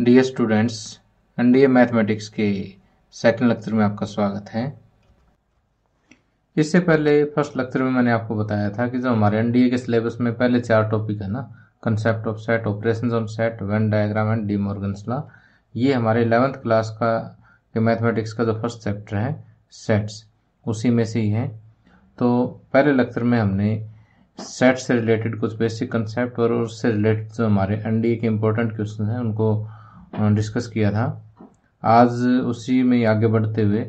dear students NDA mathematics के second lecture में आपका स्वागत है इससे पहले फर्स्ट लेक्चर में मैंने आपको बताया था कि जो हमारे एनडीए के सिलेबस में पहले चार टॉपिक है ना concept of set operation on set Venn diagram and De Morgan's law ये हमारे इलेवंथ क्लास का के मैथमेटिक्स का जो फर्स्ट चैप्टर है सेट्स उसी में से ही है तो पहले लेक्चर में हमने सेट से रिलेटेड कुछ बेसिक कंसेप्ट और उससे रिलेटेड जो हमारे एनडीए के इंपॉर्टेंट क्वेश्चन हैं उनको डिस्कस किया था आज उसी में आगे बढ़ते हुए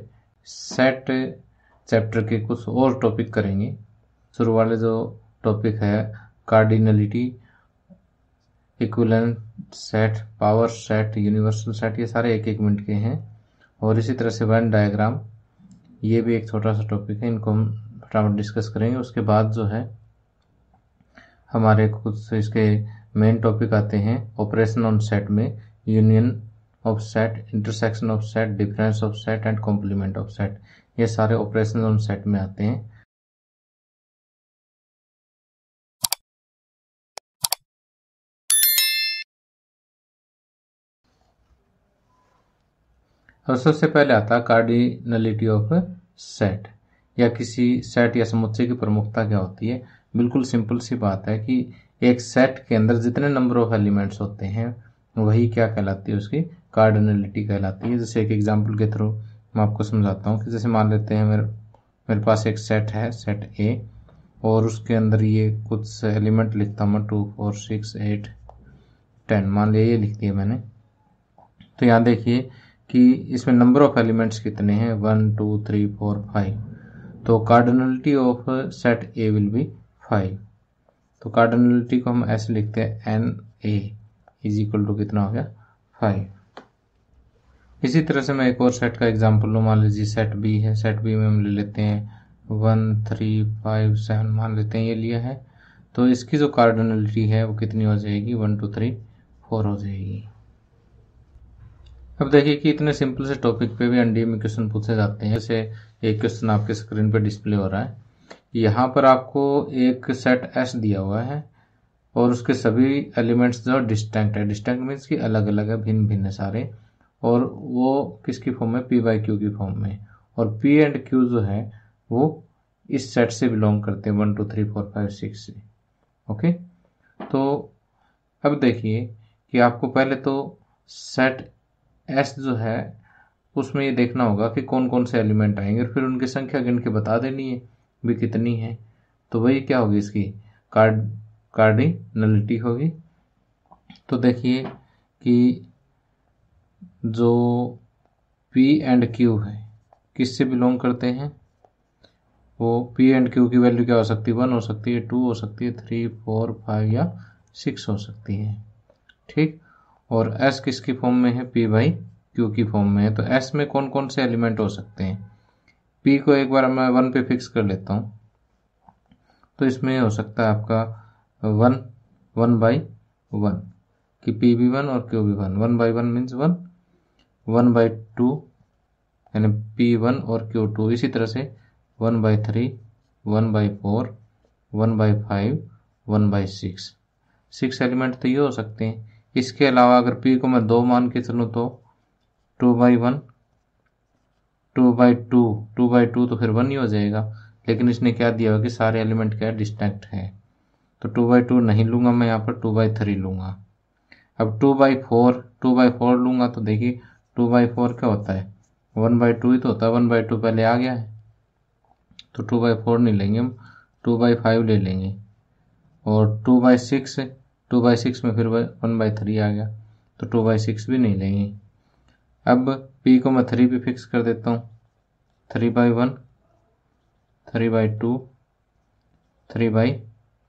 सेट चैप्टर के कुछ और टॉपिक करेंगे शुरू वाले जो टॉपिक है cardinality equivalent set power set universal set ये सारे एक एक मिनट के हैं और इसी तरह से वन डायग्राम ये भी एक छोटा सा टॉपिक है इनको हम फटाफट डिस्कस करेंगे उसके बाद जो है हमारे कुछ इसके मेन टॉपिक आते हैं ऑपरेशन ऑन सेट में union of set intersection of set difference of set and complement of set ये सारे ऑपरेशन ऑन सेट में आते हैं और सबसे पहले आता है कार्डिनलिटी ऑफ सेट या किसी सेट या समुच्चय की प्रमुखता क्या होती है बिल्कुल सिंपल सी बात है कि एक सेट के अंदर जितने नंबर ऑफ एलिमेंट्स होते हैं वही क्या कहलाती है उसकी कार्डनलिटी कहलाती है जैसे एक एग्जाम्पल के थ्रू मैं आपको समझाता हूँ कि जैसे मान लेते हैं मेरे मेरे पास एक सेट है सेट ए और उसके अंदर ये कुछ एलिमेंट लिखता हूँ मैं two four six eight ten मान लिया ये लिख दिया मैंने तो यहाँ देखिए कि इसमें नंबर ऑफ एलिमेंट्स कितने हैं one two three four five तो cardinality of set A will be five तो कार्डनलिटी को हम ऐसे लिखते हैं N A is equal to कितना हो गया फाइव इसी तरह से मैं एक और सेट का एग्जाम्पल लूँ मान लीजिए सेट बी है सेट बी में हम ले लेते हैं वन थ्री फाइव सेवन मान लेते हैं ये लिया है तो इसकी जो कार्डनलिटी है वो कितनी हो जाएगी वन टू थ्री फोर हो जाएगी अब देखिए कि इतने सिंपल से टॉपिक पे भी एनडीए में क्वेश्चन पूछे जाते हैं जैसे एक क्वेश्चन आपके स्क्रीन पर डिस्प्ले हो रहा है यहाँ पर आपको एक सेट एस दिया हुआ है और उसके सभी एलिमेंट्स जो डिस्टेंट है डिस्टेंट मीन्स कि अलग अलग है भिन्न भिन्न सारे और वो किसकी फॉर्म में पी बाई क्यू की फॉर्म में और पी एंड क्यू जो है वो इस सेट से बिलोंग करते हैं one two three four five six से ओके तो अब देखिए कि आपको पहले तो सेट एस जो है उसमें ये देखना होगा कि कौन कौन से एलिमेंट आएंगे और फिर उनकी संख्या गिन के बता देनी है भी कितनी है तो वही क्या होगी इसकी कार्ड कार्डिनलिटी होगी तो देखिए कि जो पी एंड क्यू है किससे बिलोंग करते हैं वो पी एंड क्यू की वैल्यू क्या हो सकती है वन हो सकती है टू हो सकती है थ्री फोर फाइव या सिक्स हो सकती है ठीक और एस किसकी फॉर्म में है पी बाई क्यू की फॉर्म में है तो एस में कौन कौन से एलिमेंट हो सकते हैं पी को एक बार मैं वन पे फिक्स कर लेता हूँ तो इसमें हो सकता है आपका वन वन बाई वन कि पी बी वन और Q be one one by one means one one by two यानी पी वन और क्यू टू इसी तरह से one by three one by four one by five one by six six element तो ये हो सकते हैं इसके अलावा अगर पी को मैं दो मान के चलूँ तो two by one two by two two by two तो फिर वन ही हो जाएगा लेकिन इसने क्या दिया हुआ कि सारे एलिमेंट क्या डिस्टैक्ट हैं तो टू बाई टू नहीं लूँगा मैं यहाँ पर टू बाई थ्री लूँगा अब two by four two by four लूँगा तो देखिए टू बाई फोर क्या होता है वन बाई टू ही तो होता है वन बाई टू पहले आ गया है तो टू बाई फोर नहीं लेंगे हम टू बाई फाइव ले लेंगे और two by six two by six में फिर वन बाई थ्री आ गया तो टू बाई सिक्स भी नहीं लेंगे अब पी को मैं थ्री भी फिक्स कर देता हूँ three by one three by two three by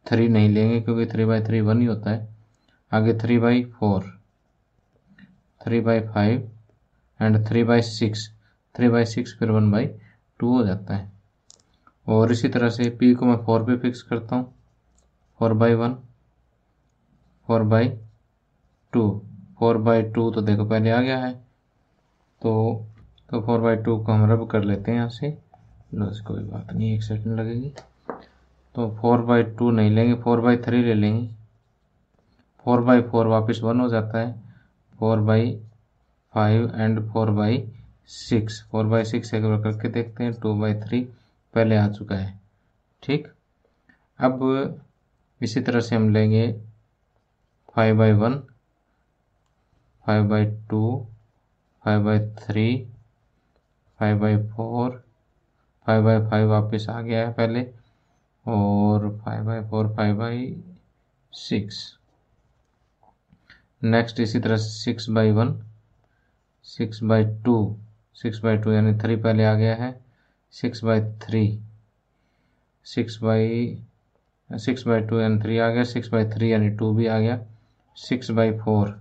three नहीं लेंगे क्योंकि थ्री बाई थ्री वन ही होता है आगे three by four three by five and three by six three by six फिर वन बाई टू हो जाता है और इसी तरह से पी को मैं फोर पे फिक्स करता हूँ four by one four by two four by two तो देखो पहले आ गया है तो तो फोर बाई टू को हम रब कर लेते हैं यहाँ से बस कोई बात नहीं एक सेकंड लगेगी तो फोर बाई टू नहीं लेंगे फोर बाई थ्री ले लेंगे फोर बाई फोर वापस वन हो जाता है four by five and four by six four by six एक बार करके देखते हैं टू बाई थ्री पहले आ चुका है ठीक अब इसी तरह से हम लेंगे five by one five by two five by three five by four five by five वापस आ गया है पहले और five by four five by six next इसी तरह से six by one six by two six by two यानी थ्री पहले आ गया है six by three six by six by two यानी थ्री आ गया सिक्स बाई थ्री यानी टू भी आ गया six by four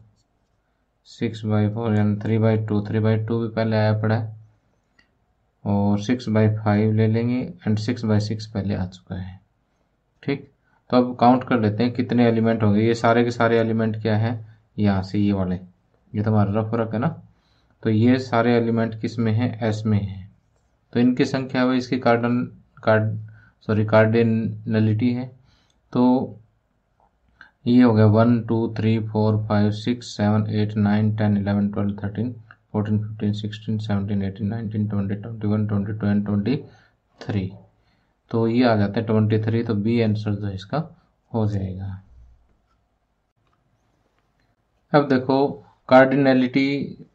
six by four यानी three by two three by two भी पहले आया पड़ा है और सिक्स बाई फाइव ले लेंगे एंड सिक्स बाई सिक्स पहले आ चुका है ठीक तो अब काउंट कर लेते हैं कितने एलिमेंट होंगे ये सारे के सारे एलिमेंट क्या है यहाँ से ये वाले ये तो हमारा रफ रख है ना तो ये सारे एलिमेंट किस में है एस में है तो इनकी संख्या वह इसकी कार्डन कार्ड सॉरी कार्डिनलिटी है तो ये हो गया one two three four five six seven eight nine ten eleven twelve thirteen 14 15 16 17 18 19 20 21 22 and 23 तो ये आ जाता तो है 23 तो बी आंसर जो इसका हो जाएगा अब देखो कार्डिनेलिटी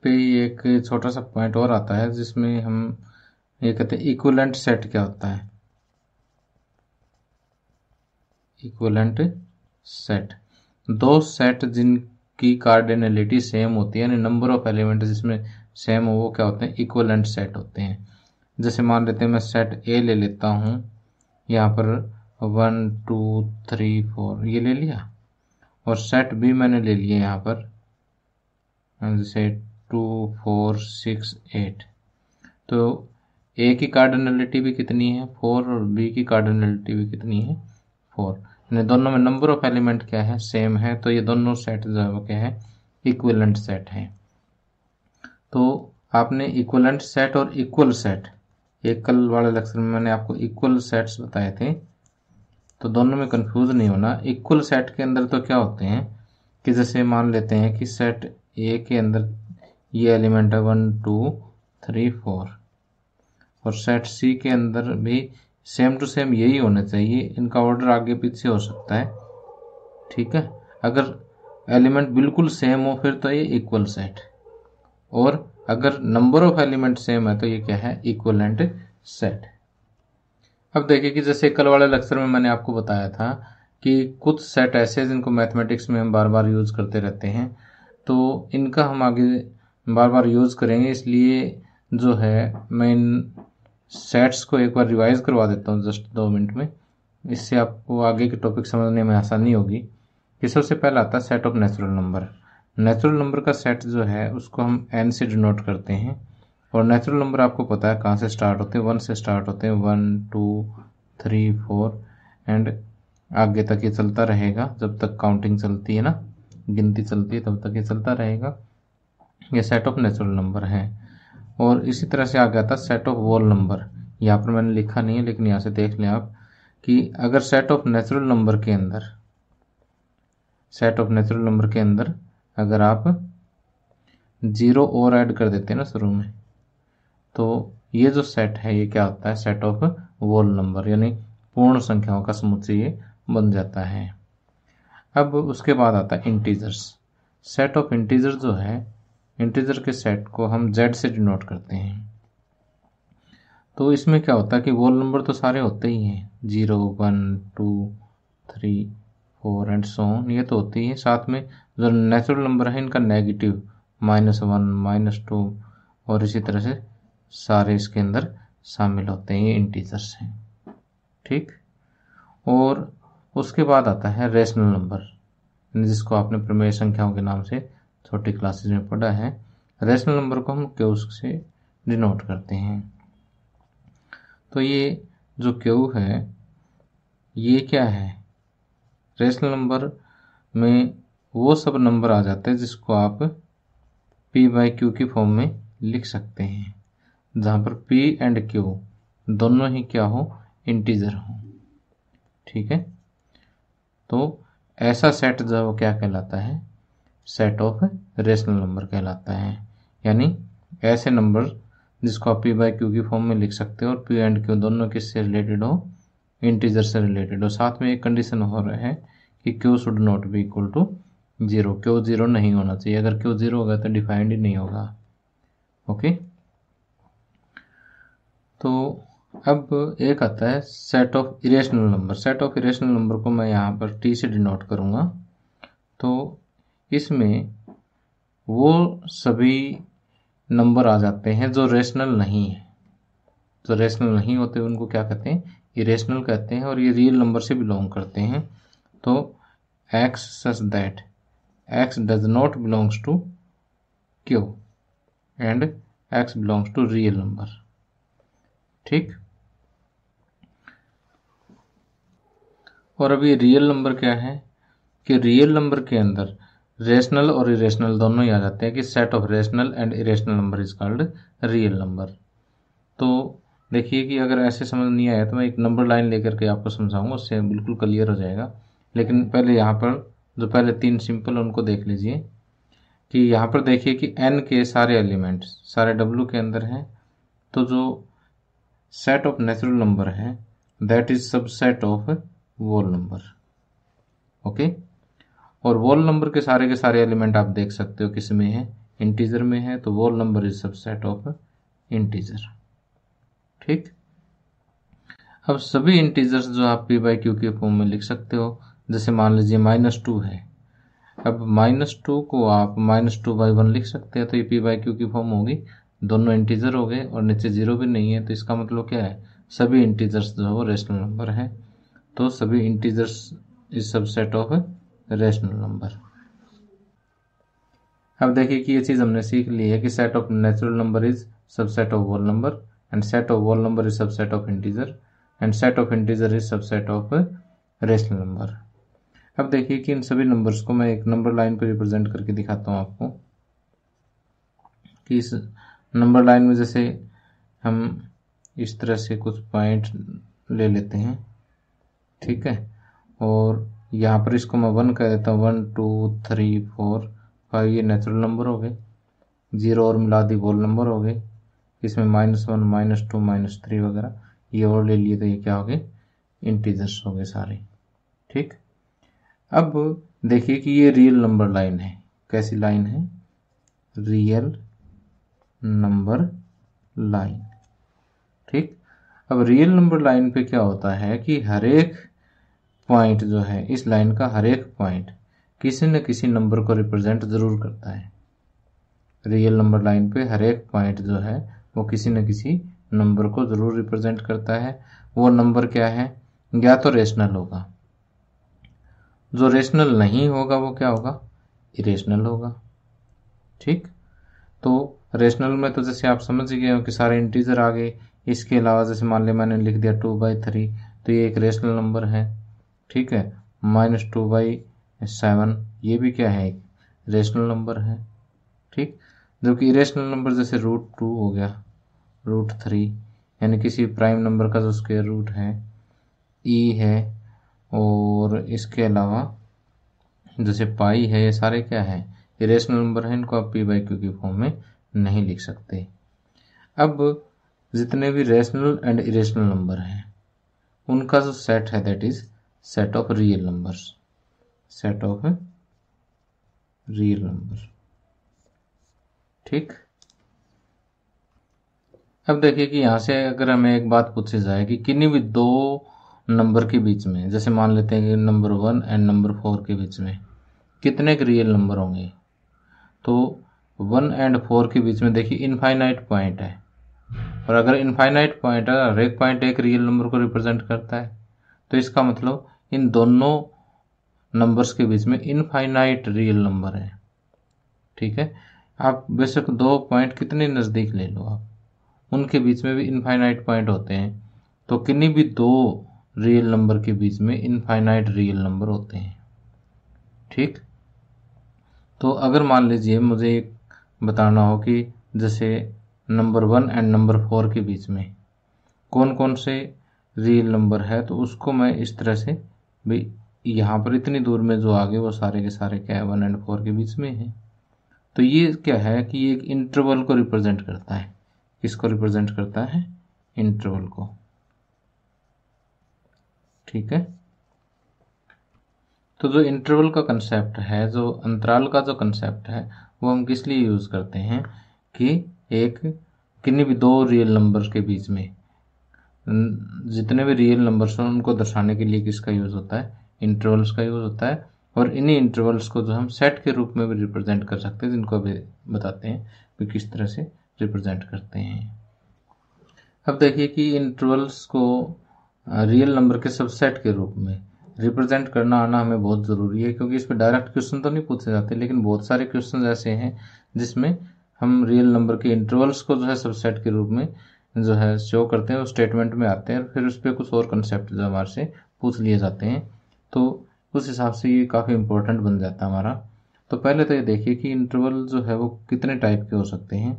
पे एक छोटा सा पॉइंट और आता है जिसमें हम ये कहते हैं इक्वलेंट सेट क्या होता है इक्वलेंट सेट दो सेट जिन की कार्डिनलिटी सेम होती है यानी नंबर ऑफ एलिमेंट जिसमें सेम हो वो क्या होते हैं इक्वलेंट सेट होते हैं जैसे मान लेते हैं मैं सेट ए ले लेता हूँ यहाँ पर वन टू थ्री फोर ये ले लिया और सेट बी मैंने ले लिया यहाँ पर जैसे टू फोर सिक्स एट तो ए की कार्डिनलिटी भी कितनी है फोर और बी की कार्डिनलिटी भी कितनी है फोर यानी दोनों में नंबर ऑफ एलिमेंट क्या है सेम है तो ये दोनों सेट जो है वो क्या है इक्वलेंट सेट है तो आपने इक्वलेंट सेट और इक्वल सेट एक कल वाले लेक्चर में मैंने आपको इक्वल सेट्स बताए थे तो दोनों में कंफ्यूज नहीं होना इक्वल सेट के अंदर तो क्या होते हैं कि जैसे मान लेते हैं कि सेट ए के अंदर ये एलिमेंट है वन टू थ्री फोर और सेट सी के अंदर भी सेम टू सेम यही होना चाहिए इनका ऑर्डर आगे पीछे हो सकता है ठीक है अगर एलिमेंट बिल्कुल सेम हो फिर तो ये इक्वल सेट और अगर नंबर ऑफ एलिमेंट सेम है तो ये क्या है इक्वल सेट अब देखिए कि जैसे कल वाले लेक्चर में मैंने आपको बताया था कि कुछ सेट ऐसे जिनको मैथमेटिक्स में हम बार बार यूज़ करते रहते हैं तो इनका हम आगे बार बार यूज़ करेंगे इसलिए जो है मैं इन सेट्स को एक बार रिवाइज करवा देता हूँ जस्ट दो मिनट में इससे आपको आगे के टॉपिक समझने में आसानी होगी कि सबसे पहला आता है set of natural number natural number का सेट जो है उसको हम एन से डिनोट करते हैं और नेचुरल नंबर आपको पता है कहाँ से स्टार्ट होते हैं वन से स्टार्ट होते हैं one two three four and आगे तक ये चलता रहेगा जब तक काउंटिंग चलती है ना गिनती चलती है तब तक ये चलता रहेगा ये सेट ऑफ नेचुरल नंबर हैं और इसी तरह से आ गया था सेट ऑफ वॉल नंबर यहाँ पर मैंने लिखा नहीं है लेकिन यहाँ से देख लें आप कि अगर सेट ऑफ नेचुरल नंबर के अंदर सेट ऑफ नेचुरल नंबर के अंदर अगर आप ज़ीरो और ऐड कर देते हैं ना शुरू में तो ये जो सेट है ये क्या होता है सेट ऑफ वॉल नंबर यानी पूर्ण संख्याओं का समुच्चय ये बन जाता है अब उसके बाद आता है इंटीजर्स सेट ऑफ इंटीजर जो है इंटीजर के सेट को हम जेड से डिनोट करते हैं तो इसमें क्या होता है कि वोल नंबर तो सारे होते ही हैं zero one two three four and so on ये तो ही है साथ में जो नेचुरल नंबर है इनका negative minus one minus two और इसी तरह से सारे इसके अंदर शामिल होते हैं ये इंटीजर्स हैं ठीक और उसके बाद आता है रेशनल नंबर जिसको आपने प्रमेय संख्याओं के नाम से छोटी क्लासेज में पढ़ा है रेशनल नंबर को हम क्यू से डिनोट करते हैं तो ये जो क्यू है ये क्या है रेशनल नंबर में वो सब नंबर आ जाते हैं जिसको आप पी बाई क्यू की फॉर्म में लिख सकते हैं जहाँ पर पी एंड क्यू दोनों ही क्या हो इंटीजर हो ठीक है तो ऐसा सेट जो क्या कहलाता है सेट ऑफ रेशनल नंबर कहलाता है यानी ऐसे नंबर जिसको आप पी बाई क्यू की फॉर्म में लिख सकते हो और पी एंड क्यू दोनों किससे रिलेटेड हो इंटीजर से रिलेटेड हो साथ में एक कंडीशन हो रहा है कि Q should not be equal to zero Q zero नहीं होना चाहिए अगर क्यू जीरो होगा तो डिफाइंड ही नहीं होगा ओके तो अब एक आता है set of irrational number set of irrational number को मैं यहाँ पर टी से डिनोट करूँगा तो इसमें वो सभी नंबर आ जाते हैं जो रेशनल नहीं है जो रेशनल नहीं होते उनको क्या कहते हैं इरेशनल कहते हैं और ये रियल नंबर से बिलोंग करते हैं तो x such that x does not belongs to Q and x belongs to real number ठीक और अभी रियल नंबर क्या है कि रियल नंबर के अंदर रेशनल और इरेशनल दोनों ही आ जाते हैं कि set of rational and irrational number is called real number तो देखिए कि अगर ऐसे समझ नहीं आया तो मैं एक नंबर लाइन लेकर के आपको समझाऊंगा उससे बिल्कुल क्लियर हो जाएगा लेकिन पहले यहाँ पर जो पहले तीन सिंपल उनको देख लीजिए कि यहाँ पर देखिए कि एन के सारे एलिमेंट्स सारे डब्ल्यू के अंदर हैं तो जो सेट ऑफ नेचुरल नंबर है that is subset of whole number okay और वॉल नंबर के सारे के सारे एलिमेंट आप देख सकते हो किस में है इंटीजर में है तो whole number is subset of integer ठीक अब सभी इंटीजर्स जो आप पी बाई क्यू के फॉर्म में लिख सकते हो जैसे मान लीजिए माइनस टू है अब माइनस टू को आप माइनस टू बाई वन लिख सकते हैं तो ये पी बाई क्यू की फॉर्म होगी दोनों इंटीजर हो गए और नीचे जीरो भी नहीं है तो इसका मतलब क्या है सभी इंटीजर्स जो है वो रेशनल नंबर है तो सभी integers is subset of rational number अब देखिए कि ये चीज़ हमने सीख ली है कि set of natural number is subset of whole number and set of whole number is subset of integer and set of integer is subset of rational number अब देखिए कि इन सभी नंबर्स को मैं एक नंबर लाइन पर रिप्रेजेंट करके दिखाता हूँ आपको कि इस नंबर लाइन में जैसे हम इस तरह से कुछ पॉइंट ले लेते हैं ठीक है और यहाँ पर इसको मैं वन कह देता हूँ one two three four five ये नेचुरल नंबर हो गए जीरो और मिला दी होल नंबर हो गए इसमें minus one minus two minus three वगैरह ये और ले लिए तो ये क्या हो गए इंटीजर्स हो गए सारे ठीक अब देखिए कि ये रियल नंबर लाइन है कैसी लाइन है रियल नंबर लाइन ठीक अब रियल नंबर लाइन पे क्या होता है कि हर एक पॉइंट जो है इस लाइन का हर एक पॉइंट किसी न किसी नंबर को रिप्रेजेंट ज़रूर करता है रियल नंबर लाइन पे हर एक पॉइंट जो है वो किसी न किसी नंबर को ज़रूर रिप्रेजेंट करता है वो नंबर क्या है या तो रेशनल होगा जो रेशनल नहीं होगा वो क्या होगा इरेशनल होगा ठीक तो रेशनल में तो जैसे आप समझ गए हो कि सारे इंटीजर आ गए इसके अलावा जैसे मान लिया मैंने लिख दिया टू बाई थ्री तो ये एक रेशनल नंबर है ठीक है माइनस टू बाई सेवन ये भी क्या है रेशनल नंबर है ठीक जबकि इरेशनल नंबर जैसे रूट टू हो गया रूट थ्री यानी किसी प्राइम नंबर का जो उसके रूट है ई e है और इसके अलावा जैसे पाई है ये सारे क्या है इरेशनल नंबर हैं इनको आप पी बाई क्यू के फॉर्म में नहीं लिख सकते अब जितने भी रेशनल एंड इरेशनल नंबर हैं उनका जो सेट है that is set of real numbers set of real number ठीक अब देखिए कि यहां से अगर हमें एक बात पूछी जाए कि किन्हीं भी दो नंबर के बीच में जैसे मान लेते हैं कि number one and number four के बीच में कितने के रियल नंबर होंगे तो वन एंड फोर के बीच में देखिए इनफाइनाइट पॉइंट है और अगर इनफाइनाइट पॉइंट है हर एक पॉइंट एक रियल नंबर को रिप्रेजेंट करता है तो इसका मतलब इन दोनों नंबर्स के बीच में इनफाइनाइट रियल नंबर है ठीक है आप बेशक दो पॉइंट कितने नज़दीक ले लो आप उनके बीच में भी इनफाइनाइट पॉइंट होते हैं तो किन्हीं भी दो रियल नंबर के बीच में इनफाइनाइट रियल नंबर होते हैं ठीक तो अगर मान लीजिए मुझे बताना हो कि जैसे number one and number four के बीच में कौन कौन से रियल नंबर है तो उसको मैं इस तरह से भाई यहाँ पर इतनी दूर में जो आगे वो सारे के सारे क्या है वन एंड फोर के बीच में है तो ये क्या है कि ये एक इंटरवल को रिप्रेजेंट करता है किसको रिप्रेजेंट करता है इंटरवल को ठीक है तो जो इंटरवल का कंसेप्ट है जो अंतराल का जो कंसेप्ट है वो हम किस लिए यूज़ करते हैं कि एक किन्नी भी दो रियल नंबर के बीच में जितने भी रियल नंबर्स हैं उनको दर्शाने के लिए किसका यूज़ होता है इंटरवल्स का यूज़ होता है और इन्हीं इंटरवल्स को जो हम सेट के रूप में भी रिप्रेजेंट कर सकते हैं जिनको अभी बताते हैं कि किस तरह से रिप्रेजेंट करते हैं अब देखिए कि इंटरवल्स को रियल नंबर के सबसेट के रूप में रिप्रेजेंट करना आना हमें बहुत ज़रूरी है क्योंकि इसमें डायरेक्ट क्वेश्चन तो नहीं पूछे जाते लेकिन बहुत सारे क्वेश्चन ऐसे हैं जिसमें हम रियल नंबर के इंटरवल्स को जो है सबसेट के रूप में जो है शो करते हैं वो स्टेटमेंट में आते हैं फिर उस पर कुछ और कंसेप्ट जो हमारे से पूछ लिए जाते हैं तो उस हिसाब से ये काफ़ी इम्पोर्टेंट बन जाता है हमारा तो पहले तो ये देखिए कि इंटरवल जो है वो कितने टाइप के हो सकते हैं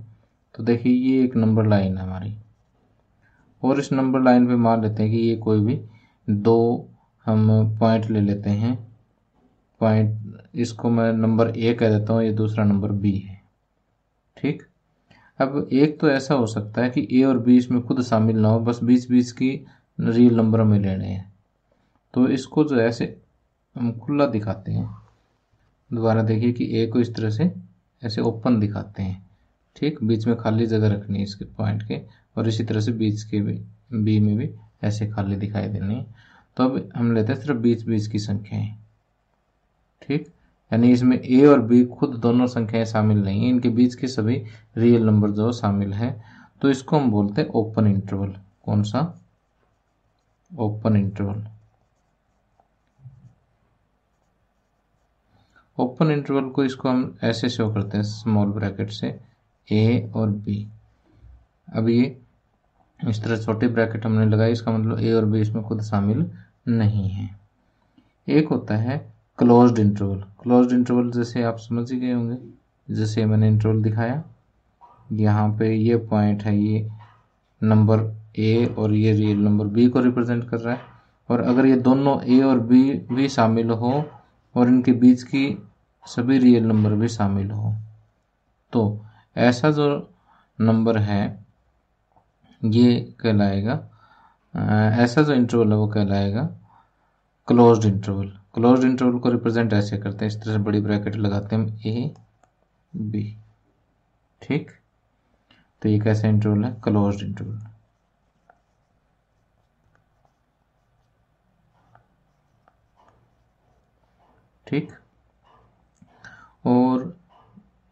तो देखिए ये एक नंबर लाइन है हमारी और इस नंबर लाइन पे मान लेते हैं कि ये कोई भी दो हम पॉइंट ले लेते हैं पॉइंट इसको मैं नंबर ए कह देता हूँ ये दूसरा नंबर बी है ठीक अब एक तो ऐसा हो सकता है कि ए और बी इसमें खुद शामिल ना हो बस बीच बीच की रियल नंबर में लेने हैं तो इसको जो ऐसे हम खुला दिखाते हैं दोबारा देखिए कि ए को इस तरह से ऐसे ओपन दिखाते हैं ठीक बीच में खाली जगह रखनी है इसके पॉइंट के और इसी तरह से बीच के भी बी में भी ऐसे खाली दिखाई देनी है तो अब हम लेते हैं सिर्फ बीच बीच की संख्याएं ठीक यानी इसमें ए और बी खुद दोनों संख्याएं शामिल नहीं है इनके बीच के सभी रियल नंबर जो शामिल है तो इसको हम बोलते हैं ओपन इंटरवल कौन सा ओपन इंटरवल ओपन इंटरवल को इसको हम ऐसे शो करते हैं स्मॉल ब्रैकेट से ए और बी अब ये इस तरह छोटे ब्रैकेट हमने लगाई इसका मतलब ए और बी इसमें खुद शामिल नहीं है एक होता है क्लोज्ड इंटरवल क्लोज्ड इंटरवल जैसे आप समझ ही गए होंगे जैसे मैंने इंटरवल दिखाया यहाँ पे ये पॉइंट है ये नंबर ए और ये रियल नंबर बी को रिप्रेजेंट कर रहा है और अगर ये दोनों ए और बी भी शामिल हो और इनके बीच की सभी रियल नंबर भी शामिल हो तो ऐसा जो नंबर है ये कहलाएगा ऐसा जो इंटरवल है वो कहलाएगा क्लोज्ड इंटरवल क्लोज इंटरवल को रिप्रेजेंट ऐसे करते हैं इस तरह से बड़ी ब्रैकेट लगाते हैं ए बी ठीक तो ये कैसा इंटरवल है क्लोज इंटरवल ठीक और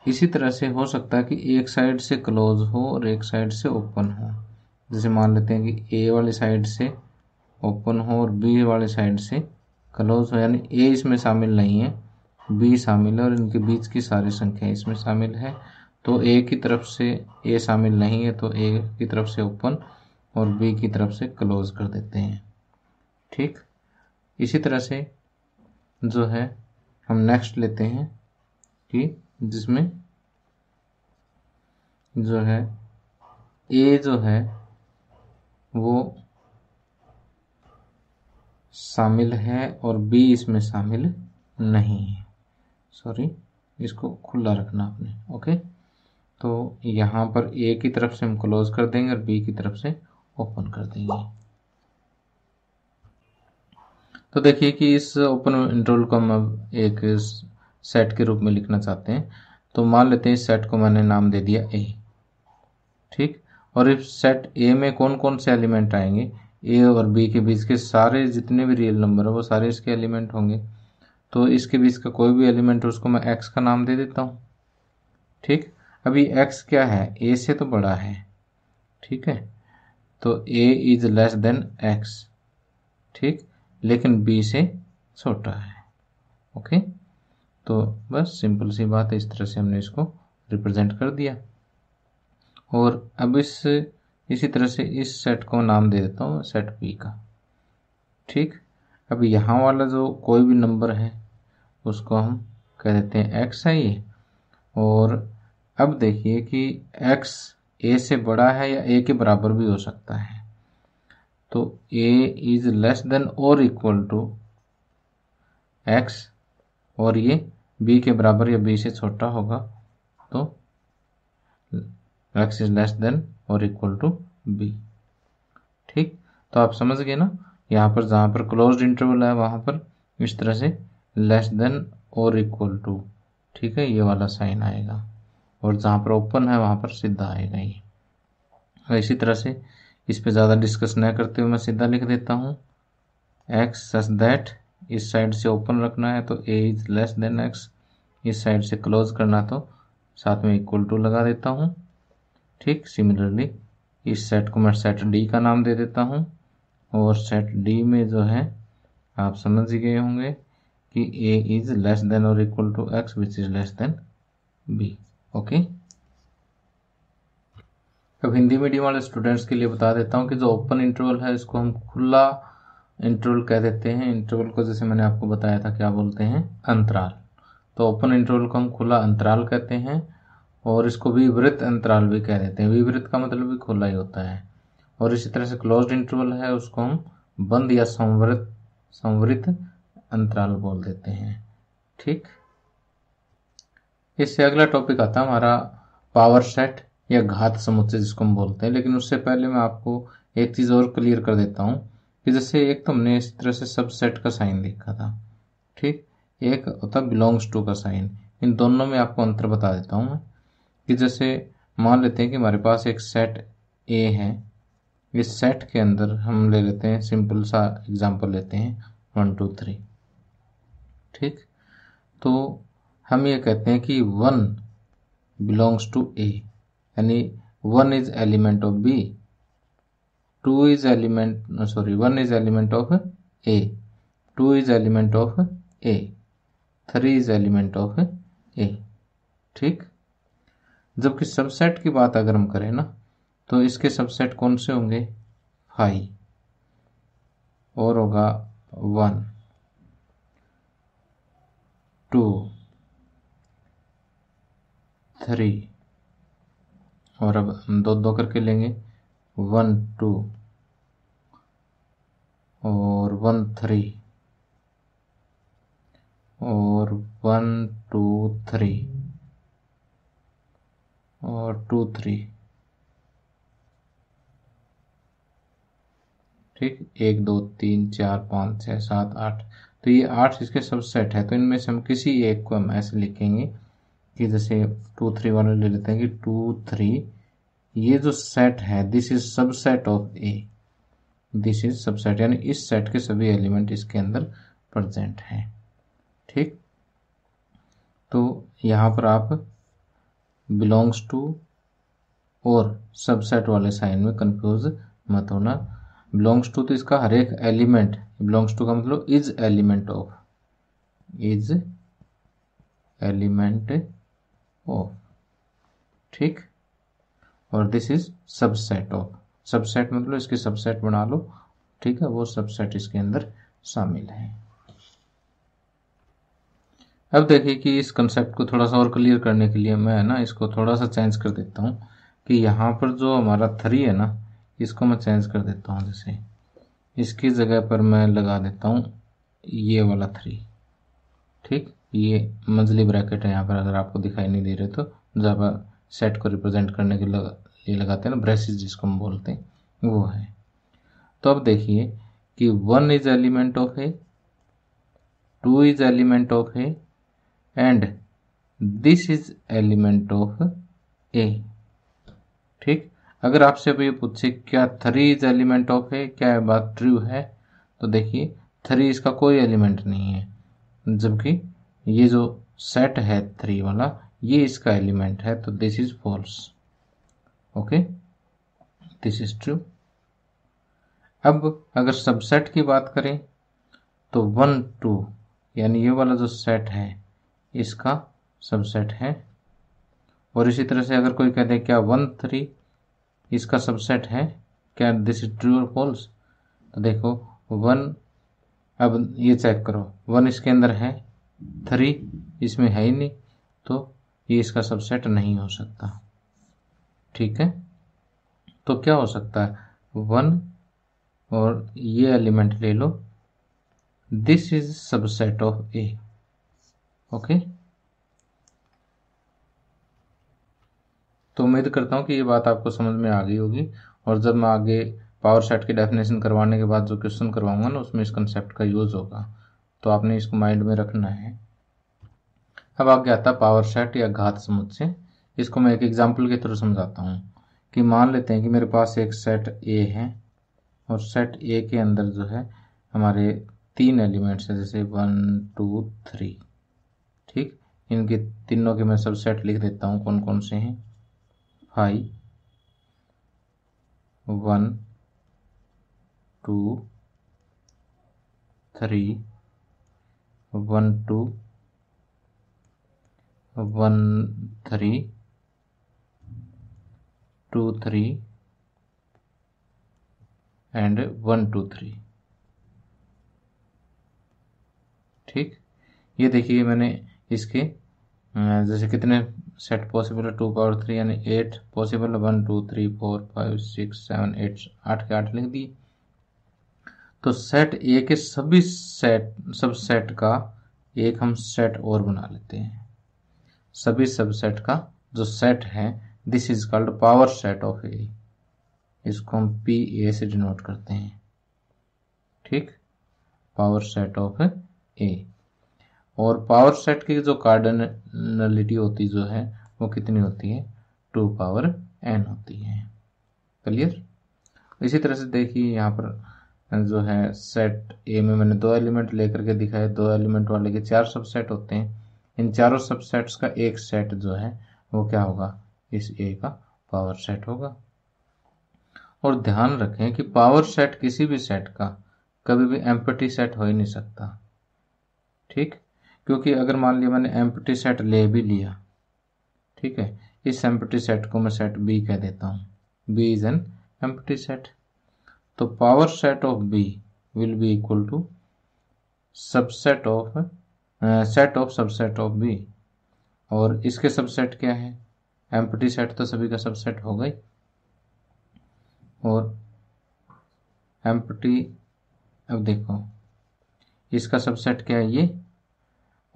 इसी तरह से हो सकता है कि एक साइड से क्लोज हो और एक साइड से ओपन हो जैसे मान लेते हैं कि ए वाली साइड से ओपन हो और बी वाली साइड से क्लोज यानी ए इसमें शामिल नहीं है बी शामिल है और इनके बीच की सारी संख्या इसमें शामिल है तो ए की तरफ से ए शामिल नहीं है तो ए की तरफ से ओपन और बी की तरफ से क्लोज कर देते हैं ठीक इसी तरह से जो है हम नेक्स्ट लेते हैं कि जिसमें जो है ए जो है वो शामिल है और बी इसमें शामिल नहीं है सॉरी इसको खुला रखना आपने ओके तो यहाँ पर ए की तरफ से हम क्लोज कर देंगे और बी की तरफ से ओपन कर देंगे तो देखिए कि इस ओपन इंटरवल को हम अब एक सेट के रूप में लिखना चाहते हैं तो मान लेते हैं इस सेट को मैंने नाम दे दिया ए ठीक और इस सेट ए में कौन कौन से एलिमेंट आएंगे ए और बी के बीच के सारे जितने भी रियल नंबर है वो सारे इसके एलिमेंट होंगे तो इसके बीच का कोई भी एलिमेंट है उसको मैं एक्स का नाम दे देता हूँ ठीक अभी एक्स क्या है ए से तो बड़ा है ठीक है तो A is less than x ठीक लेकिन बी से छोटा है ओके तो बस सिंपल सी बात है इस तरह से हमने इसको रिप्रेजेंट कर दिया और अब इस इसी तरह से इस सेट को नाम दे देता हूँ सेट पी का ठीक अब यहाँ वाला जो कोई भी नंबर है उसको हम कह देते हैं एक्स है ये और अब देखिए कि एक्स ए से बड़ा है या ए के बराबर भी हो सकता है तो ए इज लेस देन और इक्वल टू एक्स और ये बी के बराबर या बी से छोटा होगा तो एक्स इज लेस देन और इक्वल टू बी ठीक तो आप समझ गए ना यहाँ पर जहाँ पर क्लोज इंटरवल है वहाँ पर इस तरह से लेस देन और इक्वल टू ठीक है ये वाला साइन आएगा और जहाँ पर ओपन है वहाँ पर सीधा आएगा ये तो इसी तरह से इस पर ज़्यादा डिस्कस न करते हुए मैं सीधा लिख देता हूँ एक्स सच दैट इस साइड से ओपन रखना है तो A is less than x इस साइड से क्लोज करना तो साथ में इक्वल टू लगा देता हूँ ठीक सिमिलरली इस सेट को मैं सेट डी का नाम दे देता हूँ और सेट डी में जो है आप समझ ही गए होंगे कि ए इज़ लेस देन और equal to x which is less than B okay अब हिंदी मीडियम वाले स्टूडेंट्स के लिए बता देता हूँ कि जो ओपन इंटरवल है इसको हम खुला इंटरवल कह देते हैं इंटरवल को जैसे मैंने आपको बताया था क्या बोलते हैं अंतराल तो ओपन इंटरवल को हम खुला अंतराल कहते हैं और इसको विवृत अंतराल भी कह देते हैं विवृत का मतलब भी खुला ही होता है और इसी तरह से क्लोज इंटरवल है उसको हम बंद या संवृत संवृत अंतराल बोल देते हैं ठीक इससे अगला टॉपिक आता है हमारा पावर सेट या घात समुच्चय जिसको हम बोलते हैं लेकिन उससे पहले मैं आपको एक चीज़ और क्लियर कर देता हूँ कि जैसे एक तो हमने इस तरह से सबसेट का साइन देखा था ठीक एक होता बिलोंग्स टू का साइन इन दोनों में आपको अंतर बता देता हूँ मैं कि जैसे मान लेते हैं कि हमारे पास एक सेट ए है इस सेट के अंदर हम ले लेते हैं सिंपल सा एग्जांपल लेते हैं वन टू थ्री ठीक तो हम ये कहते हैं कि वन बिलोंग्स टू ए यानी one is element of B two is element sorry one is element of A two is element of A three is element of ए ठीक जबकि सबसेट की बात अगर हम करें ना तो इसके सबसेट कौन से होंगे फाइव और होगा वन टू थ्री और अब हम दो दो करके लेंगे वन टू और वन थ्री और वन टू थ्री और टू थ्री ठीक एक दो तीन चार पाँच छः सात आठ तो ये आठ इसके सबसेट है तो इनमें से हम किसी एक को हम ऐसे लिखेंगे कि जैसे टू थ्री वाले ले लेते हैं कि टू थ्री ये जो सेट है this is subset of A this is subset यानी इस सेट के सभी एलिमेंट इसके अंदर प्रेजेंट हैं ठीक तो यहाँ पर आप बिलोंग्स टू और सबसेट वाले साइन में कंफ्यूज मत होना बिलोंग्स टू तो इसका हर एक एलिमेंट बिलोंग्स टू का मतलब is element of is element of ठीक और this is subset of subset मतलब इसके सबसेट बना लो ठीक है वो सबसेट इसके अंदर शामिल है अब देखिए कि इस कंसेप्ट को थोड़ा सा और क्लियर करने के लिए मैं ना इसको थोड़ा सा चेंज कर देता हूँ कि यहाँ पर जो हमारा थ्री है ना इसको मैं चेंज कर देता हूँ जैसे इसकी जगह पर मैं लगा देता हूँ ये वाला थ्री ठीक ये मंजली ब्रैकेट है यहाँ पर अगर आपको दिखाई नहीं दे रहे तो जब सेट को रिप्रेजेंट करने के लिए लगाते हैं ना ब्रेसिस जिसको हम बोलते हैं वो है तो अब देखिए कि one is element of A two is element of A and this is element of ए ठीक अगर आपसे ये पूछे क्या थ्री इज एलिमेंट ऑफ है क्या बात ट्रू है तो देखिए थ्री इसका कोई एलिमेंट नहीं है जबकि ये जो सेट है थ्री वाला ये इसका एलिमेंट है तो this is false okay this is true अब अगर सबसेट की बात करें तो वन टू यानी ये वाला जो सेट है इसका सबसेट है और इसी तरह से अगर कोई कह दे क्या वन थ्री इसका सबसेट है क्या दिस इज ट्रू और फॉल्स तो देखो वन अब ये चेक करो वन इसके अंदर है थ्री इसमें है ही नहीं तो ये इसका सबसेट नहीं हो सकता ठीक है तो क्या हो सकता है वन और ये एलिमेंट ले लो this is subset of A okay तो उम्मीद करता हूँ कि ये बात आपको समझ में आ गई होगी और जब मैं आगे पावर सेट की डेफिनेशन करवाने के बाद जो क्वेश्चन करवाऊंगा ना उसमें इस कंसेप्ट का यूज़ होगा तो आपने इसको माइंड में रखना है अब आगे आता पावर सेट या घात समुच्चय इसको मैं एक एग्जाम्पल के थ्रू समझाता हूँ कि मान लेते हैं कि मेरे पास एक सेट ए है और सेट ए के अंदर जो है हमारे तीन एलिमेंट्स हैं जैसे वन टू थ्री इनके तीनों के मैं सब सेट लिख देता हूँ कौन कौन से हैं five one two three one two one three two three and one two three ठीक ये देखिए मैंने इसके जैसे कितने सेट पॉसिबल है टू पावर थ्री यानी एट पॉसिबल है one two three four five six seven eight आठ के आठ लिख दिए तो सेट ए के सभी सेट सब सेट का एक हम सेट और बना लेते हैं सभी सबसेट का जो सेट है this is called power set of A इसको हम पी ए से डिनोट करते हैं ठीक पावर सेट ऑफ ए और पावर सेट की जो कार्डनलिटी होती जो है वो कितनी होती है टू पावर एन होती है क्लियर इसी तरह से देखिए यहाँ पर जो है सेट ए में मैंने दो एलिमेंट लेकर के दिखाए दो एलिमेंट वाले के चार सबसेट होते हैं इन चारों सबसेट्स का एक सेट जो है वो क्या होगा इस ए का पावर सेट होगा और ध्यान रखें कि पावर सेट किसी भी सेट का कभी भी एम्पटी सेट हो ही नहीं सकता ठीक क्योंकि अगर मान लिया मैंने एम्पटी सेट ले भी लिया ठीक है इस एम्पटी सेट को मैं सेट बी कह देता हूँ B is an empty set तो power set of B will be equal to subset of set of subset of B और इसके सबसेट क्या है एम्पटी सेट तो सभी का सबसेट हो गई और एम्पटी अब देखो इसका सबसेट क्या है ये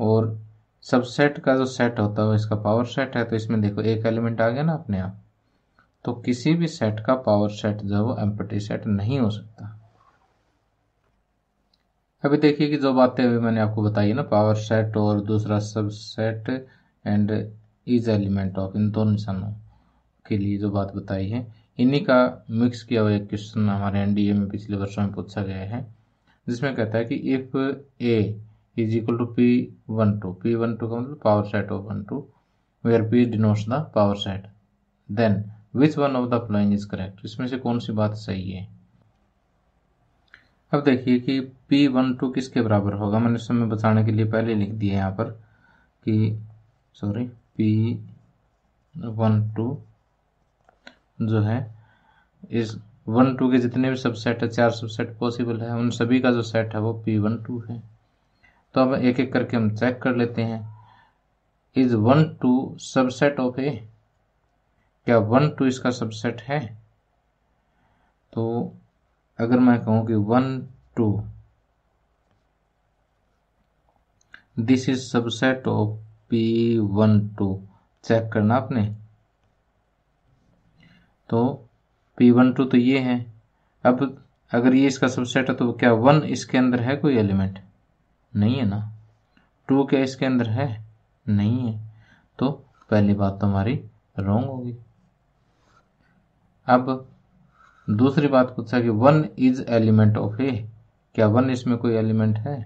और सबसेट का जो सेट होता है इसका पावर सेट है तो इसमें देखो एक एलिमेंट आ गया ना अपने आप तो किसी भी सेट का पावर सेट जो है वो एम्पटी सेट नहीं हो सकता अभी देखिए कि जो बातें अभी मैंने आपको बताई ना पावर सेट और दूसरा subset and is element of इन दोनों निशानों के लिए जो बात बताई है इन्हीं का मिक्स किया हुआ एक क्वेश्चन हमारे एनडीए में पिछले वर्षों में पूछा गया है जिसमें कहता है कि if A is equal to P one two P one two का मतलब power set of one two where P denotes the power set then which one of the following is correct इसमें से कौन सी बात सही है अब देखिए कि पी वन टू किसके बराबर होगा मैंने समय बताने के लिए पहले लिख दिया यहाँ पर कि सॉरी पी वन टू जो है इस वन टू के जितने भी सबसेट है चार सबसेट पॉसिबल है उन सभी का जो सेट है वो पी वन टू है तो अब एक एक करके हम चेक कर लेते हैं is one two subset of A क्या वन टू इसका सबसेट है तो अगर मैं कहूं कि one two this is subset of P one two check करना आपने तो पी वन टू तो ये है अब अगर ये इसका सबसेट है तो क्या वन इसके अंदर है कोई एलिमेंट नहीं है ना टू क्या इसके अंदर है नहीं है तो पहली बात तो हमारी रॉन्ग होगी अब दूसरी बात पूछा कि one is element of A क्या वन इसमें कोई एलिमेंट है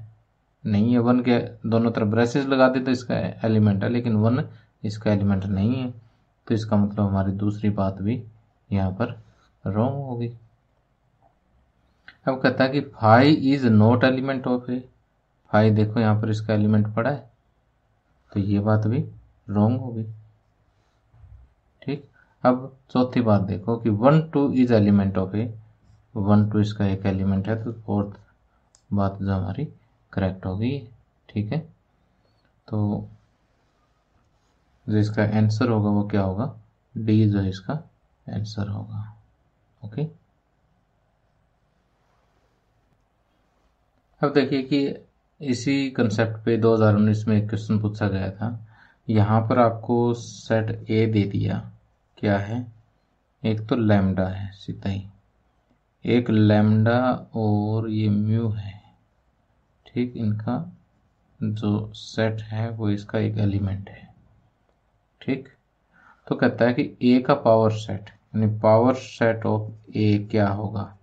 नहीं है वन के दोनों तरफ ब्रेसेस लगा दे तो इसका एलिमेंट है लेकिन वन इसका एलिमेंट नहीं है तो इसका मतलब हमारी दूसरी बात भी यहाँ पर रॉन्ग होगी अब कहता है कि five is not element of A five देखो यहाँ पर इसका एलिमेंट पड़ा है तो ये बात भी रॉन्ग होगी ठीक अब चौथी बात देखो कि one two is element of A one two इसका एक एलिमेंट है तो फोर्थ बात जो हमारी करेक्ट होगी ठीक है तो जो इसका आंसर होगा वो क्या होगा डी जो इसका आंसर होगा ओके अब देखिए कि इसी कंसेप्ट पे 2019 में एक क्वेश्चन पूछा गया था यहाँ पर आपको सेट ए दे दिया क्या है एक तो लैम्डा है सीता ही एक लैम्डा और ये म्यू है ठीक इनका जो सेट है वो इसका एक एलिमेंट है ठीक तो कहता है कि ए का पावर सेट यानी पावर सेट ऑफ ए क्या होगा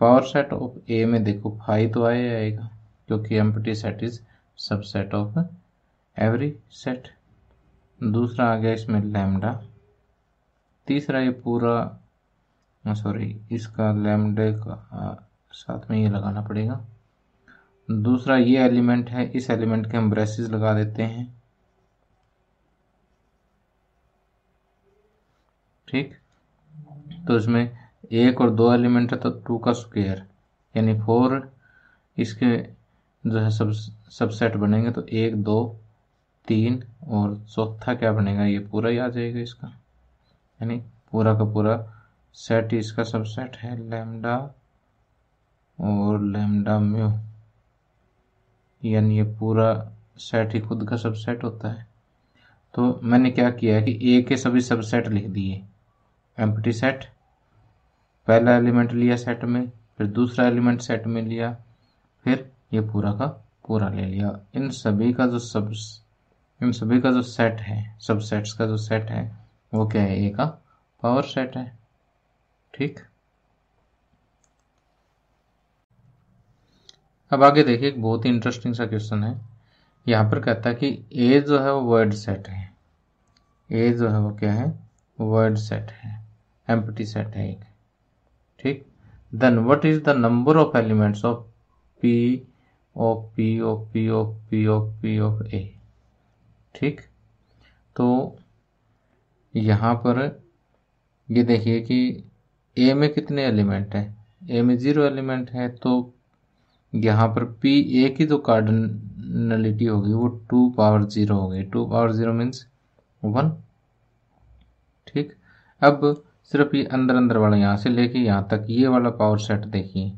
पावर सेट ऑफ ए में देखो फाइव तो आया आएगा क्योंकि empty set is subset of every set दूसरा आ गया इसमें लैमडा तीसरा ये पूरा सॉरी इसका लैमडे का साथ में ये लगाना पड़ेगा दूसरा ये एलिमेंट है इस एलिमेंट के हम ब्रेसेस लगा देते हैं ठीक तो इसमें एक और दो एलिमेंट है तो टू का स्क्वेयर यानी फोर इसके जो है सब सबसेट बनेंगे तो एक दो तीन और चौथा क्या बनेगा ये पूरा ही आ जाएगा इसका यानी पूरा का पूरा सेट इसका सबसेट है लेमडा और लेमडा म्यू यानी ये पूरा सेट ही खुद का सबसेट होता है तो मैंने क्या किया है कि ए के सभी सबसेट लिख दिए एम्प्टी सेट पहला एलिमेंट लिया सेट में फिर दूसरा एलिमेंट सेट में लिया फिर ये पूरा का पूरा ले लिया इन सभी का जो सब इन सभी का जो सेट है सब सेट्स का जो सेट है वो क्या है ए का पावर सेट है ठीक अब आगे देखिए एक बहुत ही इंटरेस्टिंग सा क्वेश्चन है यहां पर कहता है कि ए जो है वो वर्ड सेट है ए जो है वो क्या है वर्ड सेट है एम्पटी सेट है एक ठीक then what is the number of elements of P of P of P of P of A ऑफ ए ठीक तो यहाँ पर ये देखिए कि ए में कितने एलिमेंट हैं ए में ज़ीरो एलिमेंट है तो यहाँ पर पी ए की जो कार्डनलिटी होगी वो टू पावर ज़ीरो होगी two power zero means one ठीक अब सिर्फ ये अंदर अंदर वाला यहाँ से लेके यहाँ तक ये वाला पावर सेट देखिए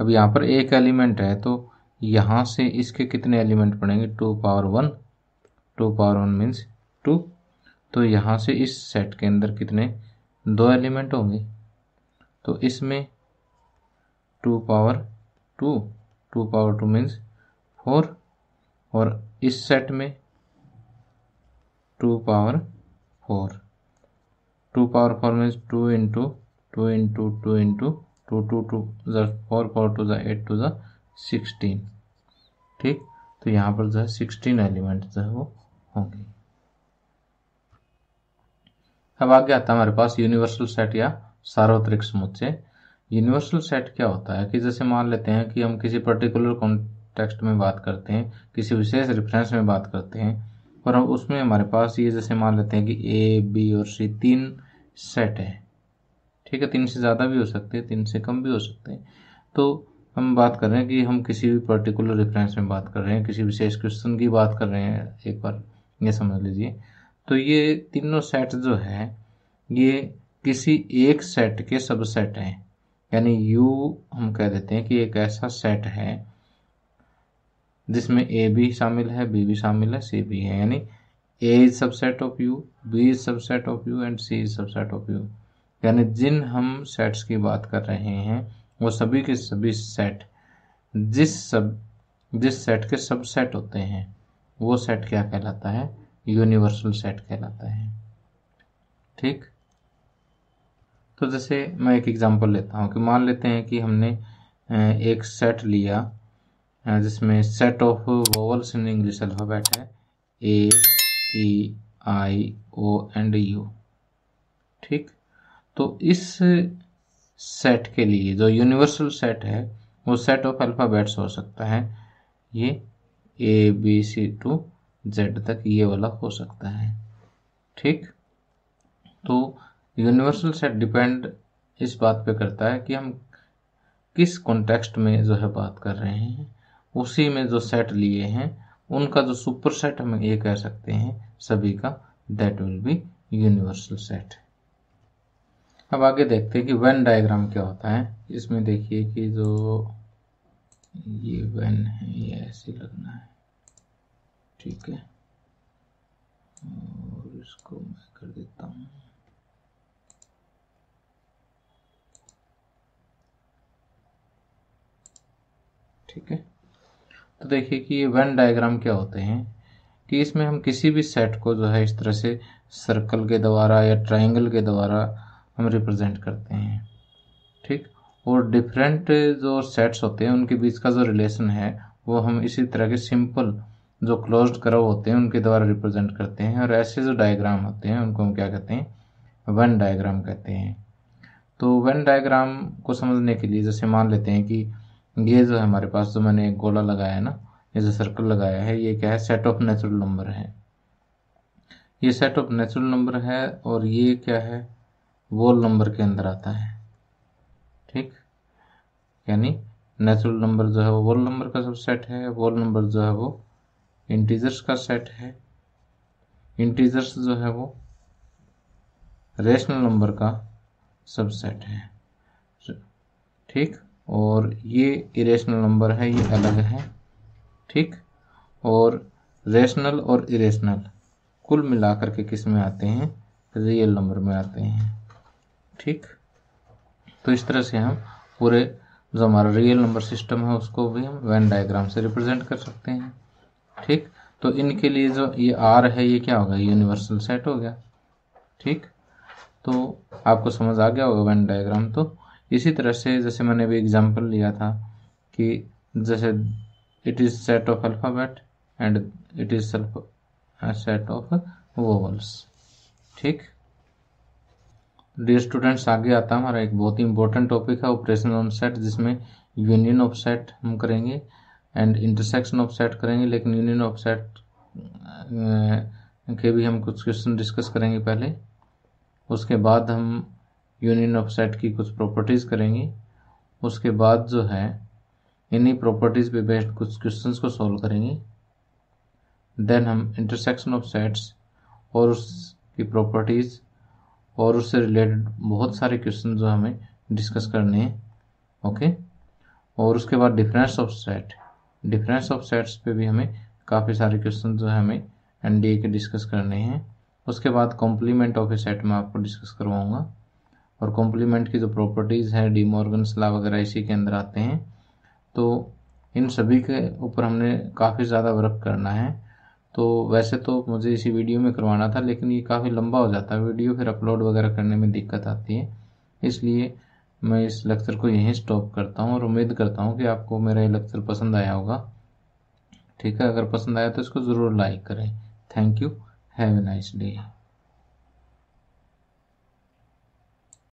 अब यहाँ पर एक एलिमेंट है तो यहाँ से इसके कितने एलिमेंट पड़ेंगे two power one two power one means two तो यहाँ से इस सेट के अंदर कितने दो एलिमेंट होंगे तो इसमें two power two two power two means four और इस सेट में two power four two power four means two into two into two into two two two ज़ा फोर पावर टू जो एट टू ज sixteen ठीक तो यहाँ पर जो है सिक्सटीन एलिमेंट जो है वो होंगे अब आगे आता है हमारे पास यूनिवर्सल सेट या सार्वत्रिक समुच्चय यूनिवर्सल सेट क्या होता है कि जैसे मान लेते हैं कि हम किसी पर्टिकुलर कॉन्टेक्स्ट में बात करते हैं किसी विशेष रेफरेंस में बात करते हैं और हम उसमें हमारे पास ये जैसे मान लेते हैं कि ए बी और सी तीन सेट है ठीक है तीन से ज़्यादा भी हो सकते हैं तीन से कम भी हो सकते हैं तो हम बात कर रहे हैं कि हम किसी भी पर्टिकुलर रेफरेंस में बात कर रहे हैं किसी विशेष क्वेश्चन की बात कर रहे हैं एक बार ये समझ लीजिए तो ये तीनों सेट जो है ये किसी एक सेट के सबसेट हैं यानी U हम कह देते हैं कि एक ऐसा सेट है जिसमें ए भी शामिल है बी भी शामिल है सी भी है यानी A is subset of U B is subset of U and C is subset of U यानी जिन हम सेट्स की बात कर रहे हैं वो सभी के सभी सेट जिस सब जिस सेट के सब सेट होते हैं वो सेट क्या कहलाता है यूनिवर्सल सेट कहलाता है ठीक तो जैसे मैं एक एग्जांपल लेता हूँ कि मान लेते हैं कि हमने एक सेट लिया जिसमें set of vowels in English alphabet है A E I O and you ठीक तो इस सेट के लिए जो यूनिवर्सल सेट है वो सेट ऑफ अल्फ़ाबेट्स हो सकता है ये A B C to Z तक ये वाला हो सकता है ठीक तो यूनिवर्सल सेट डिपेंड इस बात पे करता है कि हम किस कॉन्टेक्स्ट में जो है बात कर रहे हैं उसी में जो सेट लिए हैं उनका जो सुपर सेट हम ये कह सकते हैं सभी का that will be universal set अब आगे देखते हैं कि वेन डायग्राम क्या होता है इसमें देखिए कि जो ये वेन है ये ऐसे लगना है ठीक है और इसको मैं कर देता हूँ ठीक है तो देखिए कि ये वेन डायग्राम क्या होते हैं कि इसमें हम किसी भी सेट को जो है इस तरह से सर्कल के द्वारा या ट्रायंगल के द्वारा हम रिप्रेजेंट करते हैं ठीक और डिफरेंट जो सेट्स होते हैं उनके बीच का जो रिलेशन है वो हम इसी तरह के सिंपल जो क्लोज कर्व होते हैं उनके द्वारा रिप्रेजेंट करते हैं और ऐसे जो डायग्राम होते हैं उनको हम क्या कहते हैं वन डायग्राम कहते हैं तो वन डायग्राम को समझने के लिए जैसे मान लेते हैं कि ये जो है हमारे पास जो मैंने गोला लगाया है ना ये जो सर्कल लगाया है ये क्या है सेट ऑफ नेचुरल नंबर है ये सेट ऑफ नेचुरल नंबर है और ये क्या है वोल नंबर के अंदर आता है ठीक यानी नेचुरल नंबर जो है वो वोल नंबर का सबसेट है वोल नंबर जो है वो इंटीजर्स का सेट है इंटीजर्स जो है वो रेशनल नंबर का सबसेट है ठीक और ये इरेशनल नंबर है ये अलग है ठीक और रेशनल और इरेशनल कुल मिलाकर के किस में आते हैं रियल नंबर में आते हैं ठीक तो इस तरह से हम पूरे जो हमारा रियल नंबर सिस्टम है उसको भी हम वैन डायग्राम से रिप्रेजेंट कर सकते हैं ठीक तो इनके लिए जो ये आर है ये क्या होगा यूनिवर्सल सेट हो गया ठीक तो आपको समझ आ गया होगा वैन डायग्राम तो इसी तरह से जैसे मैंने भी एग्जांपल लिया था कि जैसे it is set of alphabet and it is set of vowels ठीक डियर स्टूडेंट्स आगे आता है हमारा एक बहुत ही इंपॉर्टेंट टॉपिक है ऑपरेशन ऑन सेट जिसमें यूनियन ऑफ सेट हम करेंगे एंड इंटरसेक्शन ऑफ सेट करेंगे लेकिन यूनियन ऑफ सेट के भी हम कुछ क्वेश्चन डिस्कस करेंगे पहले उसके बाद हम यूनियन ऑफ सेट की कुछ प्रॉपर्टीज़ करेंगे उसके बाद जो है इन्हीं प्रॉपर्टीज़ पे बेस्ड कुछ क्वेश्चन को सॉल्व करेंगे देन हम इंटरसेक्शन ऑफ सेट्स और उसकी प्रॉपर्टीज़ और उससे रिलेटेड बहुत सारे क्वेश्चन जो हमें डिस्कस करने हैं ओके और उसके बाद difference of set difference of sets पे भी हमें काफ़ी सारे क्वेश्चन जो है हमें एन के डिस्कस करने हैं उसके बाद कॉम्प्लीमेंट ऑफ ए सेट में आपको डिस्कस करवाऊँगा और कॉम्प्लीमेंट की जो प्रॉपर्टीज़ हैं डी मॉर्गनसला वगैरह इसी के अंदर आते हैं तो इन सभी के ऊपर हमने काफ़ी ज़्यादा वर्क करना है तो वैसे तो मुझे इसी वीडियो में करवाना था लेकिन ये काफ़ी लंबा हो जाता है वीडियो फिर अपलोड वगैरह करने में दिक्कत आती है इसलिए मैं इस लेक्चर को यहीं स्टॉप करता हूँ और उम्मीद करता हूँ कि आपको मेरा ये लेक्चर पसंद आया होगा ठीक है अगर पसंद आया तो इसको ज़रूर लाइक करें thank you have a nice day